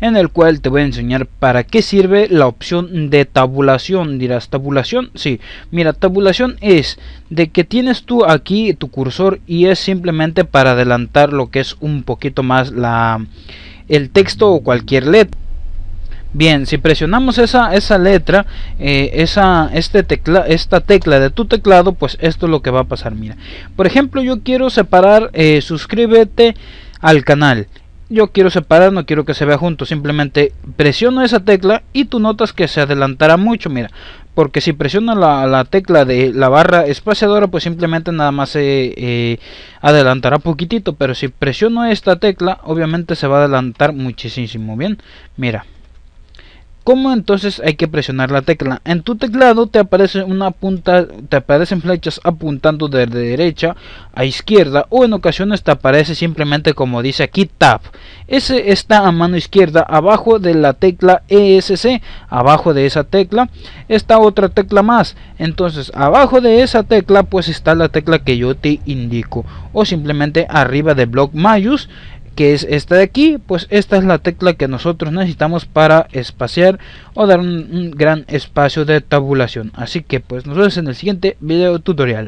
en el cual te voy a enseñar para qué sirve la opción de tabulación. Dirás, ¿tabulación? Sí. Mira, tabulación es de que tienes tú aquí tu cursor y es simplemente para adelantar lo que es un poquito más la, el texto o cualquier letra. Bien, si presionamos esa, esa letra, eh, esa, este tecla, esta tecla de tu teclado, pues esto es lo que va a pasar. Mira, por ejemplo, yo quiero separar eh, suscríbete al canal yo quiero separar, no quiero que se vea junto, simplemente presiono esa tecla y tú notas que se adelantará mucho, mira, porque si presiono la, tecla de la barra espaciadora, pues simplemente nada más se eh, adelantará poquitito, pero si presiono esta tecla, obviamente se va a adelantar muchísimo, bien, mira. ¿Cómo entonces hay que presionar la tecla? En tu teclado te aparece una punta, te aparecen flechas apuntando de derecha a izquierda o en ocasiones te aparece simplemente como dice aquí tab. Ese está a mano izquierda abajo de la tecla ESC, abajo de esa tecla está otra tecla más. Entonces, abajo de esa tecla pues está la tecla que yo te indico o simplemente arriba de block mayús que es esta de aquí, pues esta es la tecla que nosotros necesitamos para espaciar o dar un, gran espacio de tabulación. Así que pues nos vemos en el siguiente video tutorial.